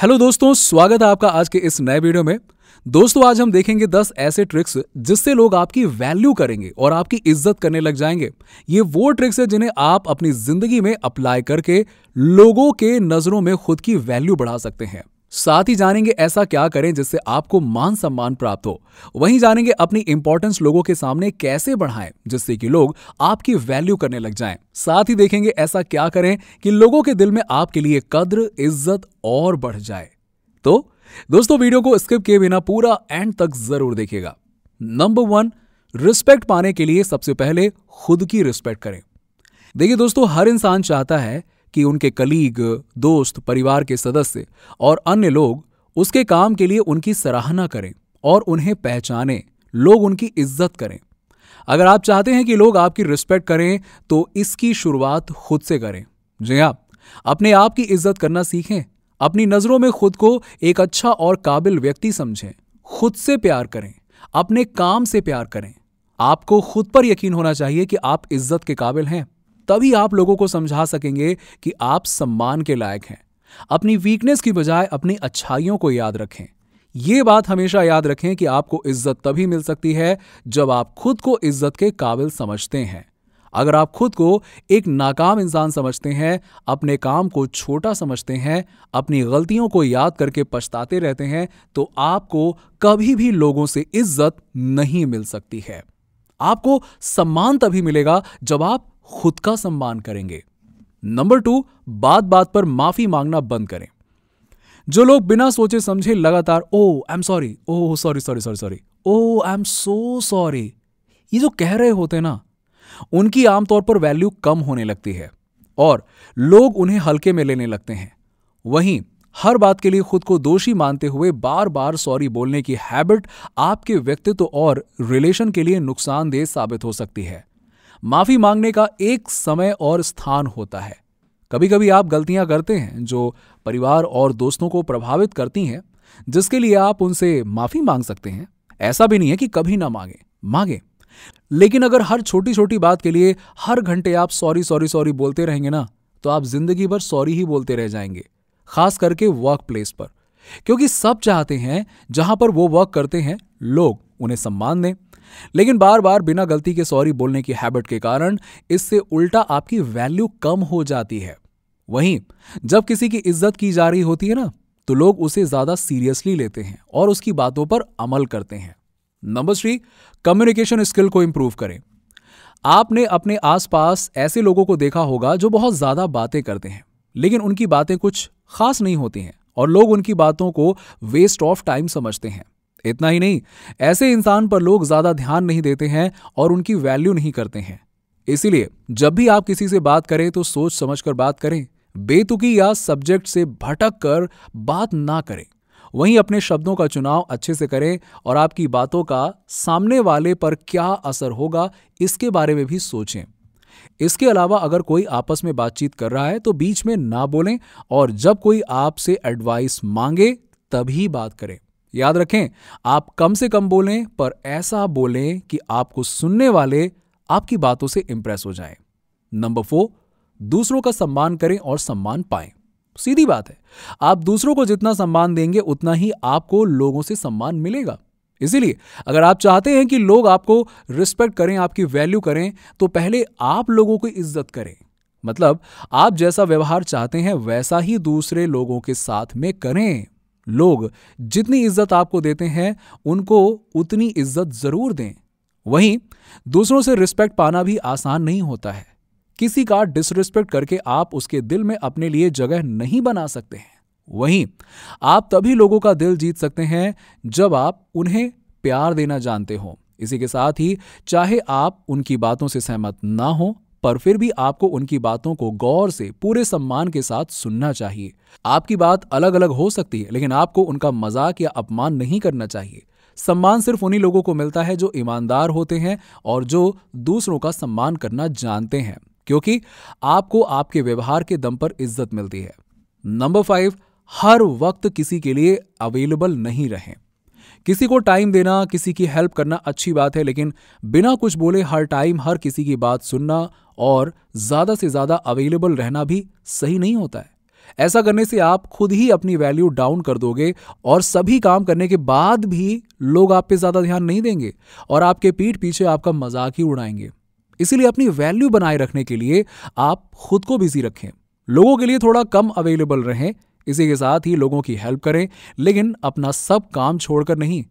Hello दोस्तों स्वागत है आपका आज के इस नए वीडियो में दोस्तों आज हम देखेंगे 10 ऐसे ट्रिक्स जिससे लोग आपकी वैल्यू करेंगे और आपकी इज्जत करने लग जाएंगे ये वो ट्रिक्स है जिन्हें आप अपनी जिंदगी में अप्लाई करके लोगों के नजरों में खुद की वैल्यू बढ़ा सकते हैं साथ ही जानेंगे ऐसा क्या करें जिससे आपको मान सम्मान प्राप्त हो वहीं जानेंगे अपनी इंपॉर्टेंस लोगों के सामने कैसे बढ़ाएं जिससे कि लोग आपकी वैल्यू करने लग जाएं साथ ही देखेंगे ऐसा क्या करें कि लोगों के दिल में आपके लिए कद्र इज्जत और बढ़ जाए तो दोस्तों वीडियो को स्किप किए बिना पूरा एंड तक जरूर देखिएगा नंबर वन रिस्पेक्ट पाने के लिए सबसे पहले खुद की रिस्पेक्ट करें देखिए दोस्तों हर इंसान चाहता है कि उनके कलीग दोस्त परिवार के सदस्य और अन्य लोग उसके काम के लिए उनकी सराहना करें और उन्हें पहचानें लोग उनकी इज्जत करें अगर आप चाहते हैं कि लोग आपकी रिस्पेक्ट करें तो इसकी शुरुआत खुद से करें जी हाँ अपने आप की इज्जत करना सीखें अपनी नज़रों में खुद को एक अच्छा और काबिल व्यक्ति समझें खुद से प्यार करें अपने काम से प्यार करें आपको खुद पर यकीन होना चाहिए कि आप इज्जत के काबिल हैं तभी आप लोगों को समझा सकेंगे कि आप सम्मान के लायक हैं अपनी वीकनेस की बजाय अपनी अच्छाइयों को याद रखें ये बात हमेशा याद रखें कि आपको इज्जत तभी मिल सकती है जब आप खुद को इज्जत के काबिल समझते हैं अगर आप खुद को एक नाकाम इंसान समझते हैं अपने काम को छोटा समझते हैं अपनी गलतियों को याद करके पछताते रहते हैं तो आपको कभी भी लोगों से इज्जत नहीं मिल सकती है आपको सम्मान तभी मिलेगा जब आप खुद का सम्मान करेंगे नंबर टू बात बात पर माफी मांगना बंद करें जो लोग बिना सोचे समझे लगातार oh I am sorry oh sorry sorry sorry sorry oh I am so sorry ये जो कह रहे होते ना उनकी आमतौर पर वैल्यू कम होने लगती है और लोग उन्हें हल्के में लेने लगते हैं वहीं हर बात के लिए खुद को दोषी मानते हुए बार बार सॉरी बोलने की हैबिट आपके व्यक्तित्व और रिलेशन के लिए नुकसानदेह साबित हो सकती है माफी मांगने का एक समय और स्थान होता है कभी कभी आप गलतियां करते हैं जो परिवार और दोस्तों को प्रभावित करती हैं जिसके लिए आप उनसे माफी मांग सकते हैं ऐसा भी नहीं है कि कभी ना मांगे मांगे लेकिन अगर हर छोटी छोटी बात के लिए हर घंटे आप सॉरी सॉरी सॉरी बोलते रहेंगे ना तो आप जिंदगी भर सॉरी ही बोलते रह जाएंगे खास करके वर्क प्लेस पर क्योंकि सब चाहते हैं जहां पर वो वर्क करते हैं लोग उन्हें सम्मान दें लेकिन बार बार बिना गलती के सॉरी बोलने की हैबिट के कारण इससे उल्टा आपकी वैल्यू कम हो जाती है वहीं जब किसी की इज्जत की जा रही होती है ना तो लोग उसे ज्यादा सीरियसली लेते हैं और उसकी बातों पर अमल करते हैं नंबर थ्री कम्युनिकेशन स्किल को इंप्रूव करें आपने अपने आसपास ऐसे लोगों को देखा होगा जो बहुत ज्यादा बातें करते हैं लेकिन उनकी बातें कुछ खास नहीं होती हैं और लोग उनकी बातों को वेस्ट ऑफ टाइम समझते हैं इतना ही नहीं ऐसे इंसान पर लोग ज्यादा ध्यान नहीं देते हैं और उनकी वैल्यू नहीं करते हैं इसीलिए जब भी आप किसी से बात करें तो सोच समझ कर बात करें बेतुकी या सब्जेक्ट से भटक कर बात ना करें वहीं अपने शब्दों का चुनाव अच्छे से करें और आपकी बातों का सामने वाले पर क्या असर होगा इसके बारे में भी सोचें इसके अलावा अगर कोई आपस में बातचीत कर रहा है तो बीच में ना बोलें और जब कोई आपसे एडवाइस मांगे तभी बात करें याद रखें आप कम से कम बोलें पर ऐसा बोलें कि आपको सुनने वाले आपकी बातों से इंप्रेस हो जाएं। नंबर फोर दूसरों का सम्मान करें और सम्मान पाएं सीधी बात है आप दूसरों को जितना सम्मान देंगे उतना ही आपको लोगों से सम्मान मिलेगा इसीलिए अगर आप चाहते हैं कि लोग आपको रिस्पेक्ट करें आपकी वैल्यू करें तो पहले आप लोगों की इज्जत करें मतलब आप जैसा व्यवहार चाहते हैं वैसा ही दूसरे लोगों के साथ में करें लोग जितनी इज्जत आपको देते हैं उनको उतनी इज्जत जरूर दें वहीं दूसरों से रिस्पेक्ट पाना भी आसान नहीं होता है किसी का डिसरिस्पेक्ट करके आप उसके दिल में अपने लिए जगह नहीं बना सकते हैं वहीं आप तभी लोगों का दिल जीत सकते हैं जब आप उन्हें प्यार देना जानते हो इसी के साथ ही चाहे आप उनकी बातों से सहमत ना हो पर फिर भी आपको उनकी बातों को गौर से पूरे सम्मान के साथ सुनना चाहिए आपकी बात अलग अलग हो सकती है लेकिन आपको उनका मजाक या अपमान नहीं करना चाहिए सम्मान सिर्फ उन्हीं लोगों को मिलता है जो ईमानदार होते हैं और जो दूसरों का सम्मान करना जानते हैं क्योंकि आपको आपके व्यवहार के दम पर इज्जत मिलती है नंबर फाइव हर वक्त किसी के लिए अवेलेबल नहीं रहें किसी को टाइम देना किसी की हेल्प करना अच्छी बात है लेकिन बिना कुछ बोले हर टाइम हर किसी की बात सुनना और ज़्यादा से ज़्यादा अवेलेबल रहना भी सही नहीं होता है ऐसा करने से आप खुद ही अपनी वैल्यू डाउन कर दोगे और सभी काम करने के बाद भी लोग आप पे ज़्यादा ध्यान नहीं देंगे और आपके पीठ पीछे आपका मजाक ही उड़ाएंगे इसीलिए अपनी वैल्यू बनाए रखने के लिए आप खुद को बिजी रखें लोगों के लिए थोड़ा कम अवेलेबल रहें इसी के साथ ही लोगों की हेल्प करें लेकिन अपना सब काम छोड़कर नहीं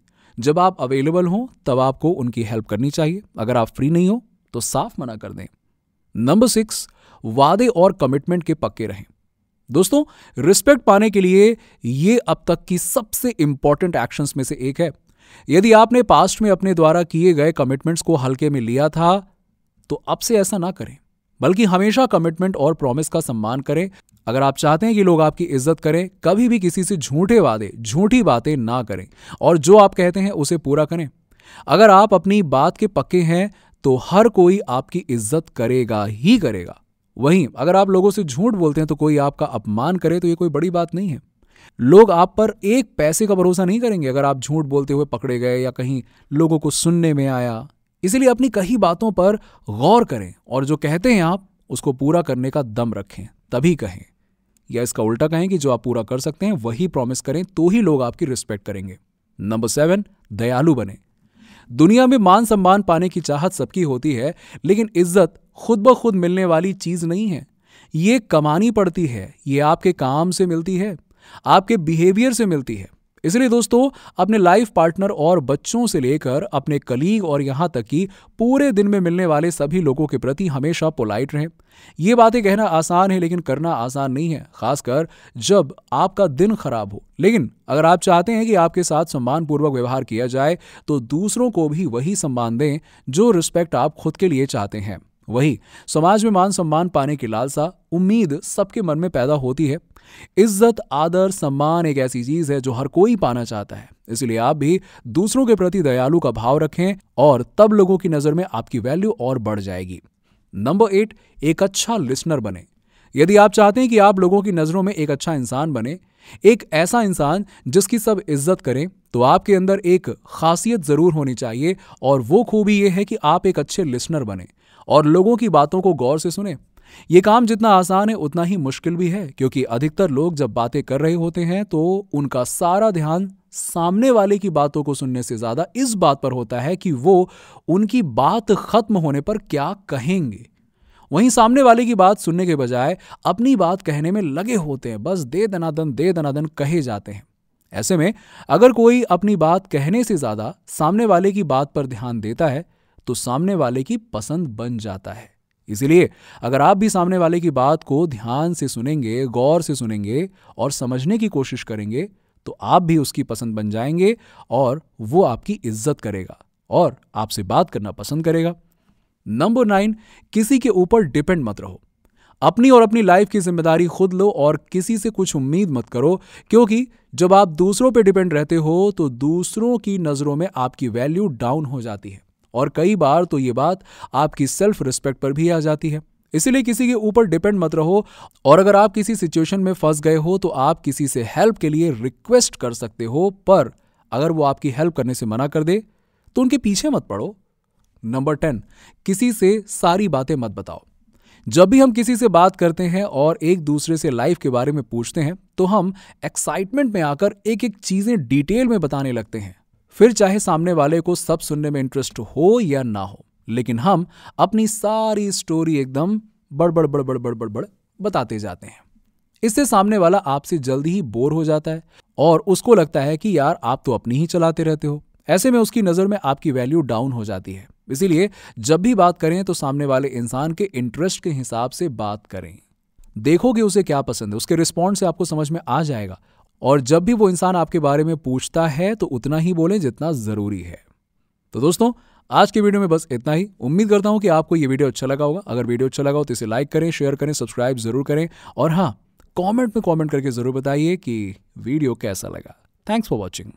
जब आप अवेलेबल हों तब आपको उनकी हेल्प करनी चाहिए अगर आप फ्री नहीं हो तो साफ मना कर दें नंबर सिक्स वादे और कमिटमेंट के पक्के रहें दोस्तों रिस्पेक्ट पाने के लिए ये अब तक की सबसे इंपॉर्टेंट एक्शंस में से एक है यदि आपने पास्ट में अपने द्वारा किए गए कमिटमेंट्स को हल्के में लिया था तो अब से ऐसा ना करें बल्कि हमेशा कमिटमेंट और प्रॉमिस का सम्मान करें अगर आप चाहते हैं कि लोग आपकी इज्जत करें कभी भी किसी से झूठे वादे झूठी बातें ना करें और जो आप कहते हैं उसे पूरा करें अगर आप अपनी बात के पक्के हैं तो हर कोई आपकी इज्जत करेगा ही करेगा वहीं अगर आप लोगों से झूठ बोलते हैं तो कोई आपका अपमान करे तो ये कोई बड़ी बात नहीं है लोग आप पर एक पैसे का भरोसा नहीं करेंगे अगर आप झूठ बोलते हुए पकड़े गए या कहीं लोगों को सुनने में आया इसलिए अपनी कही बातों पर गौर करें और जो कहते हैं आप उसको पूरा करने का दम रखें तभी कहें या इसका उल्टा कहें कि जो आप पूरा कर सकते हैं वही प्रॉमिस करें तो ही लोग आपकी रिस्पेक्ट करेंगे नंबर सेवन दयालु बने दुनिया में मान सम्मान पाने की चाहत सबकी होती है लेकिन इज्जत खुद ब खुद मिलने वाली चीज नहीं है ये कमानी पड़ती है ये आपके काम से मिलती है आपके बिहेवियर से मिलती है इसलिए दोस्तों अपने लाइफ पार्टनर और बच्चों से लेकर अपने कलीग और यहाँ तक कि पूरे दिन में मिलने वाले सभी लोगों के प्रति हमेशा पोलाइट रहें ये बातें कहना आसान है लेकिन करना आसान नहीं है खासकर जब आपका दिन खराब हो लेकिन अगर आप चाहते हैं कि आपके साथ सम्मानपूर्वक व्यवहार किया जाए तो दूसरों को भी वही सम्मान दें जो रिस्पेक्ट आप खुद के लिए चाहते हैं वही समाज में मान सम्मान पाने की लालसा उम्मीद सबके मन में पैदा होती है इज्जत आदर सम्मान एक ऐसी चीज है जो हर कोई पाना चाहता है इसलिए आप भी दूसरों के प्रति दयालु का भाव रखें और तब लोगों की नजर में आपकी वैल्यू और बढ़ जाएगी नंबर एट एक अच्छा लिसनर बने यदि आप चाहते हैं कि आप लोगों की नजरों में एक अच्छा इंसान बने एक ऐसा इंसान जिसकी सब इज्जत करें तो आपके अंदर एक खासियत जरूर होनी चाहिए और वो खूबी यह है कि आप एक अच्छे लिसनर बने और लोगों की बातों को गौर से सुने ये काम जितना आसान है उतना ही मुश्किल भी है क्योंकि अधिकतर लोग जब बातें कर रहे होते हैं तो उनका सारा ध्यान सामने वाले की बातों को सुनने से ज्यादा इस बात पर होता है कि वो उनकी बात खत्म होने पर क्या कहेंगे वहीं सामने वाले की बात सुनने के बजाय अपनी बात कहने में लगे होते हैं बस दे दनादन दे दनादन कहे जाते हैं ऐसे में अगर कोई अपनी बात कहने से ज्यादा सामने वाले की बात पर ध्यान देता है तो सामने वाले की पसंद बन जाता है इसलिए अगर आप भी सामने वाले की बात को ध्यान से सुनेंगे गौर से सुनेंगे और समझने की कोशिश करेंगे तो आप भी उसकी पसंद बन जाएंगे और वो आपकी इज्जत करेगा और आपसे बात करना पसंद करेगा नंबर नाइन किसी के ऊपर डिपेंड मत रहो अपनी और अपनी लाइफ की जिम्मेदारी खुद लो और किसी से कुछ उम्मीद मत करो क्योंकि जब आप दूसरों पर डिपेंड रहते हो तो दूसरों की नज़रों में आपकी वैल्यू डाउन हो जाती है और कई बार तो ये बात आपकी सेल्फ रिस्पेक्ट पर भी आ जाती है इसीलिए किसी के ऊपर डिपेंड मत रहो और अगर आप किसी सिचुएशन में फंस गए हो तो आप किसी से हेल्प के लिए रिक्वेस्ट कर सकते हो पर अगर वो आपकी हेल्प करने से मना कर दे तो उनके पीछे मत पड़ो नंबर टेन किसी से सारी बातें मत बताओ जब भी हम किसी से बात करते हैं और एक दूसरे से लाइफ के बारे में पूछते हैं तो हम एक्साइटमेंट में आकर एक एक चीजें डिटेल में बताने लगते हैं फिर चाहे सामने वाले को सब सुनने में इंटरेस्ट हो या ना हो लेकिन हम अपनी सारी स्टोरी एकदम बड़बड़ बड़बड़ बड़बड़ बड़ बताते जाते हैं इससे सामने वाला आपसे जल्दी ही बोर हो जाता है और उसको लगता है कि यार आप तो अपनी ही चलाते रहते हो ऐसे में उसकी नज़र में आपकी वैल्यू डाउन हो जाती है इसीलिए जब भी बात करें तो सामने वाले इंसान के इंटरेस्ट के हिसाब से बात करें देखोगे उसे क्या पसंद है उसके रिस्पॉन्स से आपको समझ में आ जाएगा और जब भी वो इंसान आपके बारे में पूछता है तो उतना ही बोलें जितना ज़रूरी है तो दोस्तों आज के वीडियो में बस इतना ही उम्मीद करता हूं कि आपको ये वीडियो अच्छा लगा होगा अगर वीडियो अच्छा लगा हो तो इसे लाइक करें शेयर करें सब्सक्राइब जरूर करें और हाँ कमेंट में कमेंट करके जरूर बताइए कि वीडियो कैसा लगा थैंक्स फॉर वॉचिंग